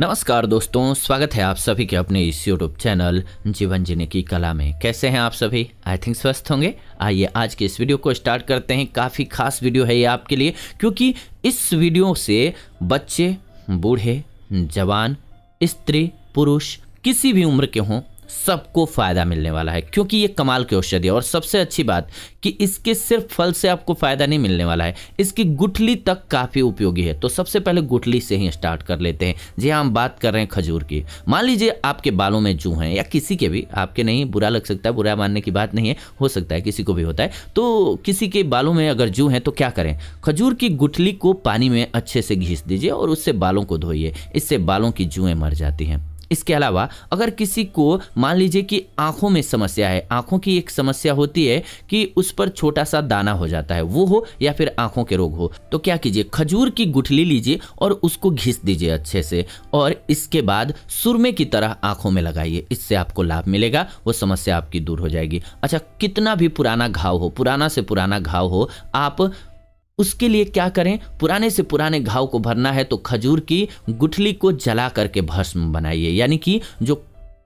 नमस्कार दोस्तों स्वागत है आप सभी के अपने इस यूट्यूब चैनल जीवन जीने की कला में कैसे हैं आप सभी आई थिंक स्वस्थ होंगे आइए आज के इस वीडियो को स्टार्ट करते हैं काफ़ी खास वीडियो है ये आपके लिए क्योंकि इस वीडियो से बच्चे बूढ़े जवान स्त्री पुरुष किसी भी उम्र के हों सबको फ़ायदा मिलने वाला है क्योंकि ये कमाल की औषधि है और सबसे अच्छी बात कि इसके सिर्फ फल से आपको फ़ायदा नहीं मिलने वाला है इसकी गुठली तक काफ़ी उपयोगी है तो सबसे पहले गुठली से ही स्टार्ट कर लेते हैं जी हाँ, हम बात कर रहे हैं खजूर की मान लीजिए आपके बालों में जू हैं या किसी के भी आपके नहीं बुरा लग सकता है बुरा मानने की बात नहीं है हो सकता है किसी को भी होता है तो किसी के बालों में अगर जू है तो क्या करें खजूर की गुठली को पानी में अच्छे से घीस दीजिए और उससे बालों को धोइए इससे बालों की जुएँ मर जाती हैं इसके अलावा अगर किसी को मान लीजिए कि आंखों में समस्या है आंखों की एक समस्या होती है कि उस पर छोटा सा दाना हो जाता है वो हो या फिर आंखों के रोग हो तो क्या कीजिए खजूर की गुठली लीजिए और उसको घिस दीजिए अच्छे से और इसके बाद सुरमे की तरह आंखों में लगाइए इससे आपको लाभ मिलेगा वो समस्या आपकी दूर हो जाएगी अच्छा कितना भी पुराना घाव हो पुराना से पुराना घाव हो आप उसके लिए क्या करें पुराने से पुराने घाव को भरना है तो खजूर की गुठली को जला करके भस्म बनाइए यानी कि जो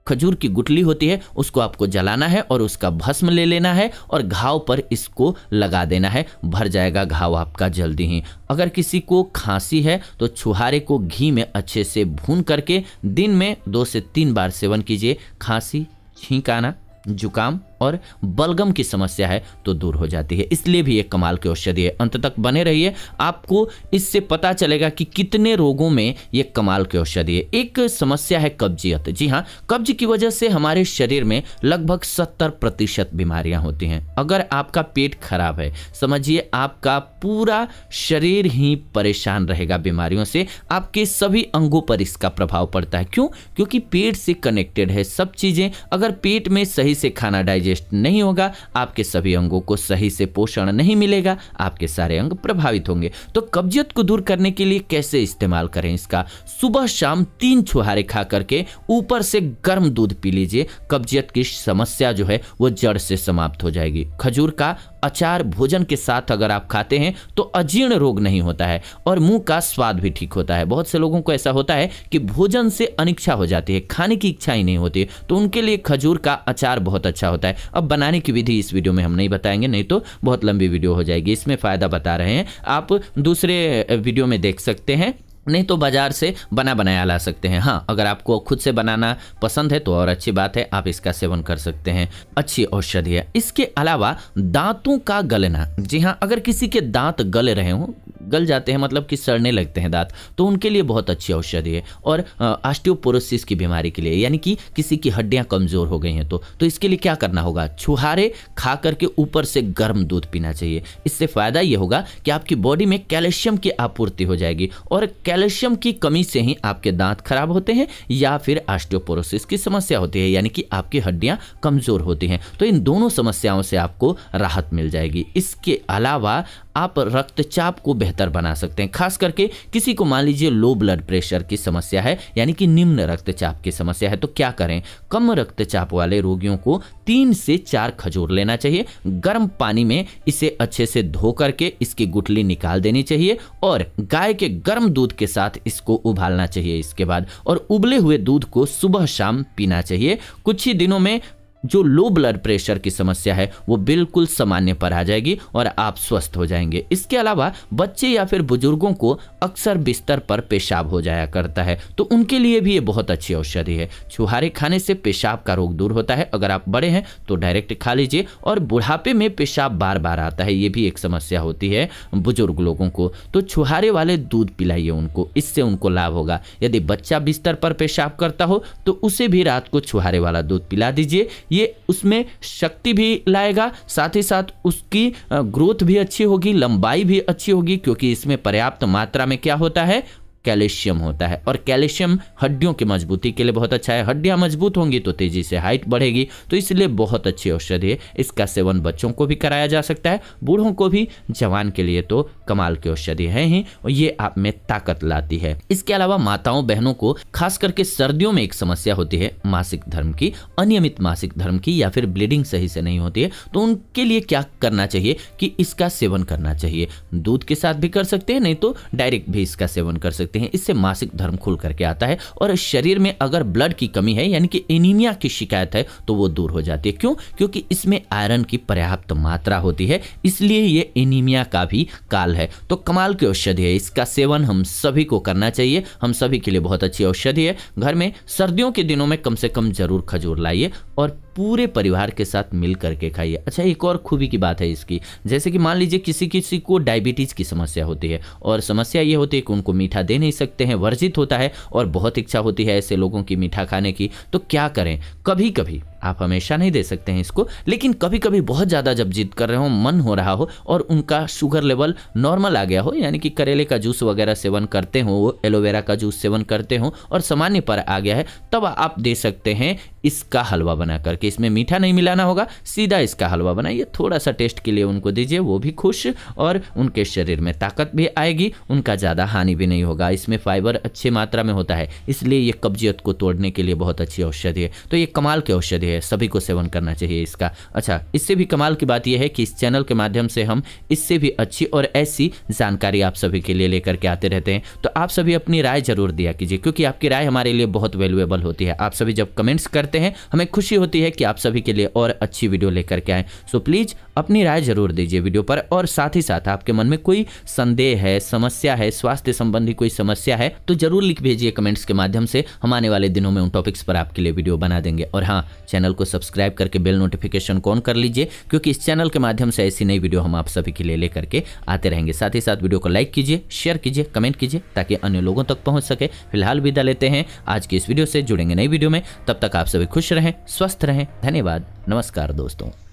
खजूर की गुठली होती है उसको आपको जलाना है और उसका भस्म ले लेना है और घाव पर इसको लगा देना है भर जाएगा घाव आपका जल्दी ही अगर किसी को खांसी है तो छुहारे को घी में अच्छे से भून करके दिन में दो से तीन बार सेवन कीजिए खांसी छींक आना जुकाम और बलगम की समस्या है तो दूर हो जाती है इसलिए भी एक कमाल की औषधि है अंत तक बने रहिए आपको इससे पता चलेगा कि कितने रोगों में ये कमाल की औषधि है एक समस्या है कब्जियत जी हाँ कब्ज की वजह से हमारे शरीर में लगभग सत्तर प्रतिशत बीमारियां होती हैं अगर आपका पेट खराब है समझिए आपका पूरा शरीर ही परेशान रहेगा बीमारियों से आपके सभी अंगों पर इसका प्रभाव पड़ता है क्यों क्योंकि पेट से कनेक्टेड है सब चीज़ें अगर पेट में सही से खाना डाइजेस्ट डाइजेस्ट नहीं होगा आपके सभी अंगों को सही से पोषण नहीं मिलेगा आपके सारे अंग प्रभावित होंगे तो कब्जियत को दूर करने के लिए कैसे इस्तेमाल करें इसका सुबह शाम तीन छुहारे खा करके ऊपर से गर्म दूध पी लीजिए कब्जियत की समस्या जो है वो जड़ से समाप्त हो जाएगी खजूर का अचार भोजन के साथ अगर आप खाते हैं तो अजीर्ण रोग नहीं होता है और मुंह का स्वाद भी ठीक होता है बहुत से लोगों को ऐसा होता है कि भोजन से अनिच्छा हो जाती है खाने की इच्छा ही नहीं होती तो उनके लिए खजूर का अचार बहुत अच्छा होता है अब बनाने की विधि इस वीडियो में हम नहीं बताएंगे नहीं तो बहुत लंबी वीडियो हो जाएगी इसमें फ़ायदा बता रहे हैं आप दूसरे वीडियो में देख सकते हैं नहीं तो बाज़ार से बना बनाया ला सकते हैं हाँ अगर आपको खुद से बनाना पसंद है तो और अच्छी बात है आप इसका सेवन कर सकते हैं अच्छी औषधि है इसके अलावा दांतों का गलना जी हाँ अगर किसी के दांत गल रहे हों गल जाते हैं मतलब कि सड़ने लगते हैं दांत तो उनके लिए बहुत अच्छी औषधि है और आस्टियोपोरोसिस की बीमारी के लिए यानी कि किसी की हड्डियाँ कमज़ोर हो गई हैं तो, तो इसके लिए क्या करना होगा छुहारे खा करके ऊपर से गर्म दूध पीना चाहिए इससे फ़ायदा ये होगा कि आपकी बॉडी में कैल्शियम की आपूर्ति हो जाएगी और कैल्शियम की कमी से ही आपके दांत खराब होते हैं या फिर आस्टियोपोरोसिस की समस्या होती है यानी कि आपकी हड्डियाँ कमज़ोर होती हैं तो इन दोनों समस्याओं से आपको राहत मिल जाएगी इसके अलावा आप रक्तचाप को बेहतर बेहतर बना सकते हैं खास करके किसी को मान लीजिए लो ब्लड प्रेशर की समस्या है यानी कि निम्न रक्तचाप की समस्या है तो क्या करें कम रक्तचाप वाले रोगियों को तीन से चार खजूर लेना चाहिए गर्म पानी में इसे अच्छे से धो करके इसकी गुठली निकाल देनी चाहिए और गाय के गर्म दूध के साथ इसको उबालना चाहिए इसके बाद और उबले हुए दूध को सुबह शाम पीना चाहिए कुछ ही दिनों में जो लो ब्लड प्रेशर की समस्या है वो बिल्कुल सामान्य पर आ जाएगी और आप स्वस्थ हो जाएंगे इसके अलावा बच्चे या फिर बुजुर्गों को अक्सर बिस्तर पर पेशाब हो जाया करता है तो उनके लिए भी ये बहुत अच्छी औषधि है छुहारे खाने से पेशाब का रोग दूर होता है अगर आप बड़े हैं तो डायरेक्ट खा लीजिए और बुढ़ापे में पेशाब बार बार आता है ये भी एक समस्या होती है बुजुर्ग लोगों को तो छुहारे वाले दूध पिलाइए उनको इससे उनको लाभ होगा यदि बच्चा बिस्तर पर पेशाब करता हो तो उसे भी रात को छुहारे वाला दूध पिला दीजिए ये उसमें शक्ति भी लाएगा साथ ही साथ उसकी ग्रोथ भी अच्छी होगी लंबाई भी अच्छी होगी क्योंकि इसमें पर्याप्त मात्रा में क्या होता है कैल्शियम होता है और कैल्शियम हड्डियों की मजबूती के लिए बहुत अच्छा है हड्डियाँ मजबूत होंगी तो तेजी से हाइट बढ़ेगी तो इसलिए बहुत अच्छी औषधि है इसका सेवन बच्चों को भी कराया जा सकता है बूढ़ों को भी जवान के लिए तो कमाल की औषधि है ही और ये आप में ताकत लाती है इसके अलावा माताओं बहनों को खास करके सर्दियों में एक समस्या होती है मासिक धर्म की अनियमित मासिक धर्म की या फिर ब्लीडिंग सही से नहीं होती है तो उनके लिए क्या करना चाहिए कि इसका सेवन करना चाहिए दूध के साथ भी कर सकते हैं नहीं तो डायरेक्ट भी इसका सेवन कर सकते सकते हैं इससे मासिक धर्म खुल करके आता है और शरीर में अगर ब्लड की कमी है यानी कि एनीमिया की शिकायत है तो वो दूर हो जाती है क्यों क्योंकि इसमें आयरन की पर्याप्त मात्रा होती है इसलिए ये एनीमिया का भी काल है तो कमाल की औषधि है इसका सेवन हम सभी को करना चाहिए हम सभी के लिए बहुत अच्छी औषधि है घर में सर्दियों के दिनों में कम से कम जरूर खजूर लाइए और पूरे परिवार के साथ मिल करके खाइए अच्छा एक और खूबी की बात है इसकी जैसे कि मान लीजिए किसी किसी को डायबिटीज़ की समस्या होती है और समस्या ये होती है कि उनको मीठा दे नहीं सकते हैं वर्जित होता है और बहुत इच्छा होती है ऐसे लोगों की मीठा खाने की तो क्या करें कभी कभी आप हमेशा नहीं दे सकते हैं इसको लेकिन कभी कभी बहुत ज़्यादा जब जिद कर रहे हो मन हो रहा हो और उनका शुगर लेवल नॉर्मल आ गया हो यानी कि करेले का जूस वगैरह सेवन करते हो एलोवेरा का जूस सेवन करते हो और सामान्य पर आ गया है तब आप दे सकते हैं इसका हलवा बना करके इसमें मीठा नहीं मिलाना होगा सीधा इसका हलवा बनाइए थोड़ा सा टेस्ट के लिए उनको दीजिए वो भी खुश और उनके शरीर में ताकत भी आएगी उनका ज़्यादा हानि भी नहीं होगा इसमें फाइबर अच्छी मात्रा में होता है इसलिए ये कब्जियत को तोड़ने के लिए बहुत अच्छी औषधि है तो ये कमाल की औषधि औषधि है सभी को सेवन करना चाहिए इसका अच्छा इससे भी कमाल की बात यह है कि इस चैनल के माध्यम से हम इससे भी अच्छी और ऐसी जानकारी आप सभी के लिए लेकर के आते रहते हैं तो आप सभी अपनी राय जरूर दिया कीजिए क्योंकि आपकी राय हमारे लिए बहुत वैल्यूएबल होती है आप सभी जब कमेंट्स करते हैं हमें खुशी होती है कि आप सभी के लिए और अच्छी वीडियो लेकर के आए सो प्लीज़ अपनी राय जरूर दीजिए वीडियो पर और साथ ही साथ आपके मन में कोई संदेह है समस्या है स्वास्थ्य संबंधी कोई समस्या है तो जरूर लिख भेजिए कमेंट्स के माध्यम से हम आने वाले दिनों में उन टॉपिक्स पर आपके लिए वीडियो बना देंगे और हाँ चैनल को सब्सक्राइब करके बेल नोटिफिकेशन को ऑन कर लीजिए क्योंकि इस चैनल के माध्यम से ऐसी नई वीडियो हम आप सभी के लिए लेकर के आते रहेंगे साथ ही साथ वीडियो को लाइक कीजिए शेयर कीजिए कमेंट कीजिए ताकि अन्य लोगों तक पहुँच सके फिलहाल विदा लेते हैं आज की इस वीडियो से जुड़ेंगे नई वीडियो में तब तक आप सभी खुश रहें स्वस्थ रहें धन्यवाद नमस्कार दोस्तों